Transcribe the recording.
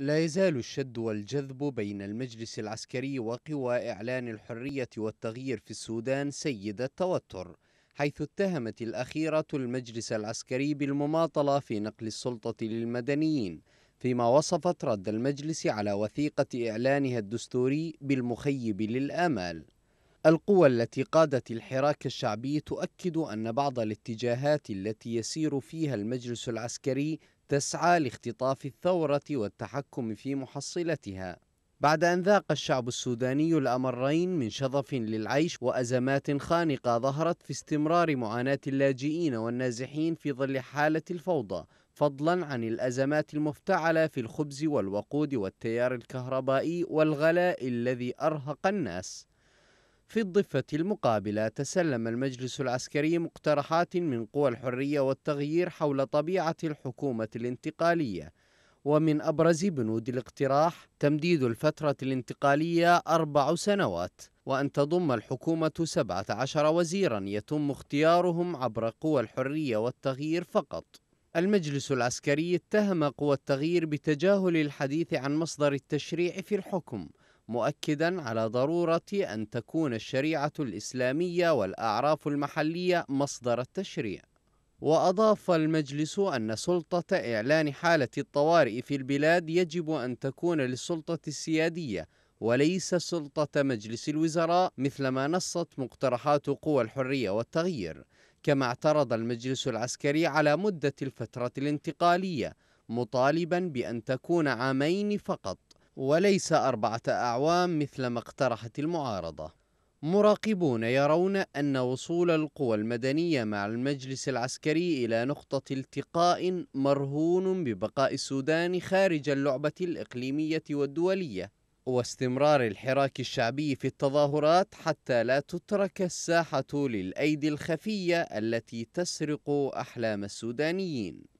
لا يزال الشد والجذب بين المجلس العسكري وقوى إعلان الحرية والتغيير في السودان سيد التوتر حيث اتهمت الأخيرة المجلس العسكري بالمماطلة في نقل السلطة للمدنيين فيما وصفت رد المجلس على وثيقة إعلانها الدستوري بالمخيب للآمال القوى التي قادت الحراك الشعبي تؤكد أن بعض الاتجاهات التي يسير فيها المجلس العسكري تسعى لاختطاف الثورة والتحكم في محصلتها بعد أن ذاق الشعب السوداني الأمرين من شظف للعيش وأزمات خانقة ظهرت في استمرار معاناة اللاجئين والنازحين في ظل حالة الفوضى فضلا عن الأزمات المفتعلة في الخبز والوقود والتيار الكهربائي والغلاء الذي أرهق الناس في الضفة المقابلة تسلم المجلس العسكري مقترحات من قوى الحرية والتغيير حول طبيعة الحكومة الانتقالية ومن أبرز بنود الاقتراح تمديد الفترة الانتقالية أربع سنوات وأن تضم الحكومة 17 وزيرا يتم اختيارهم عبر قوى الحرية والتغيير فقط المجلس العسكري اتهم قوى التغيير بتجاهل الحديث عن مصدر التشريع في الحكم مؤكدا على ضروره ان تكون الشريعه الاسلاميه والاعراف المحليه مصدر التشريع واضاف المجلس ان سلطه اعلان حاله الطوارئ في البلاد يجب ان تكون للسلطه السياديه وليس سلطه مجلس الوزراء مثلما نصت مقترحات قوى الحريه والتغيير كما اعترض المجلس العسكري على مده الفتره الانتقاليه مطالبا بان تكون عامين فقط وليس أربعة أعوام مثل ما اقترحت المعارضة مراقبون يرون أن وصول القوى المدنية مع المجلس العسكري إلى نقطة التقاء مرهون ببقاء السودان خارج اللعبة الإقليمية والدولية واستمرار الحراك الشعبي في التظاهرات حتى لا تترك الساحة للأيدي الخفية التي تسرق أحلام السودانيين